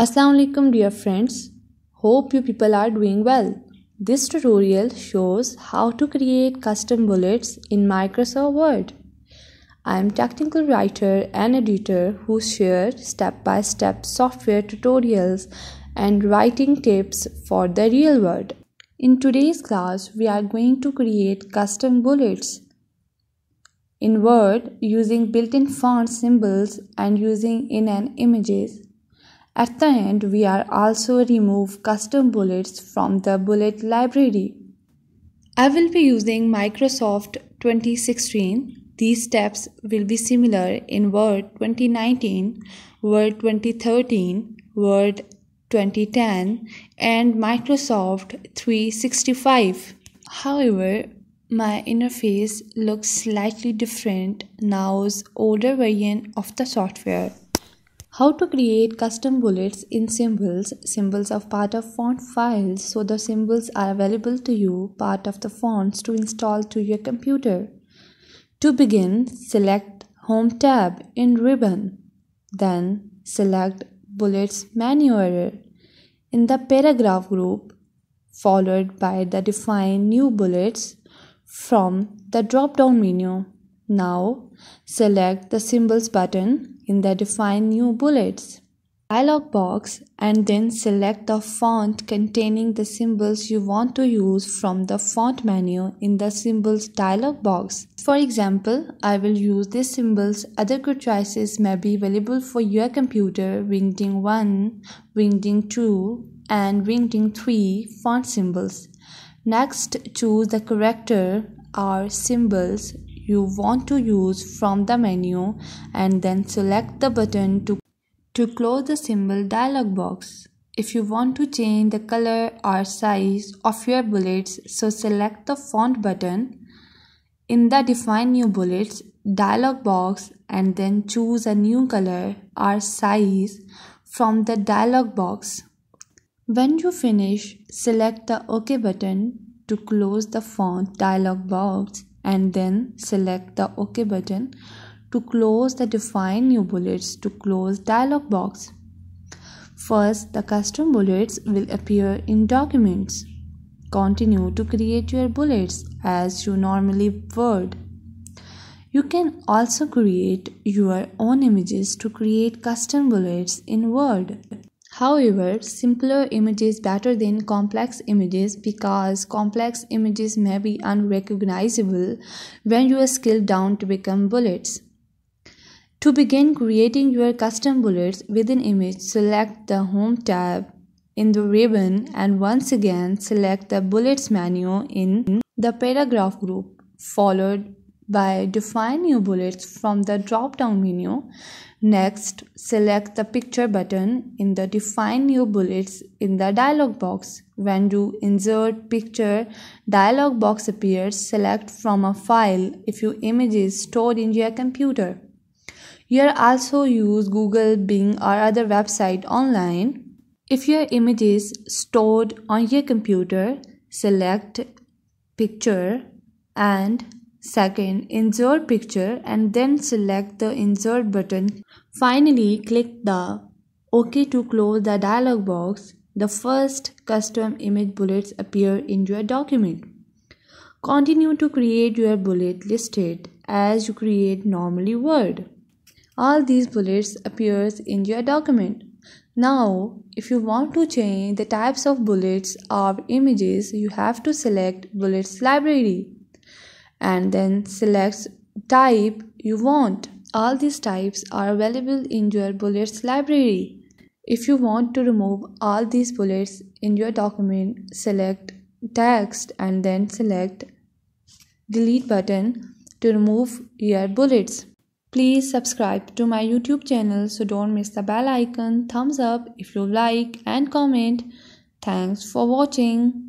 Assalamualaikum dear friends. Hope you people are doing well. This tutorial shows how to create custom bullets in Microsoft Word. I am technical writer and editor who share step-by-step -step software tutorials and writing tips for the real world. In today's class, we are going to create custom bullets in Word using built-in font symbols and using in and images. At the end, we are also remove custom bullets from the bullet library. I will be using Microsoft 2016. These steps will be similar in Word 2019, Word 2013, Word 2010 and Microsoft 365. However, my interface looks slightly different now's older version of the software how to create custom bullets in symbols symbols are part of font files so the symbols are available to you part of the fonts to install to your computer to begin select home tab in ribbon then select bullets menu in the paragraph group followed by the define new bullets from the drop down menu now select the symbols button in the define new bullets dialog box and then select the font containing the symbols you want to use from the font menu in the symbols dialog box. For example, I will use these symbols. Other good choices may be available for your computer Wingding 1, Wingding 2 and Wingding 3 font symbols. Next, choose the character or symbols you want to use from the menu and then select the button to, to close the symbol dialog box. If you want to change the color or size of your bullets, so select the font button. In the define new bullets dialog box and then choose a new color or size from the dialog box. When you finish, select the OK button to close the font dialog box and then select the OK button to close the define new bullets to close dialog box. First, the custom bullets will appear in documents. Continue to create your bullets as you normally would. You can also create your own images to create custom bullets in Word. However, simpler images better than complex images because complex images may be unrecognizable when you scale down to become bullets. To begin creating your custom bullets with an image, select the Home tab in the ribbon and once again select the Bullets menu in the Paragraph group, followed by define new bullets from the drop-down menu. Next, select the picture button in the define new bullets in the dialog box. When you insert picture, dialog box appears. Select from a file if your image is stored in your computer. You also use Google, Bing or other website online. If your image is stored on your computer, select picture and Second, insert picture and then select the insert button. Finally, click the OK to close the dialog box. The first custom image bullets appear in your document. Continue to create your bullet listed as you create normally word. All these bullets appears in your document. Now, if you want to change the types of bullets or images, you have to select bullets library and then select type you want. All these types are available in your bullets library. If you want to remove all these bullets in your document, select text and then select delete button to remove your bullets. Please subscribe to my YouTube channel so don't miss the bell icon. Thumbs up if you like and comment. Thanks for watching.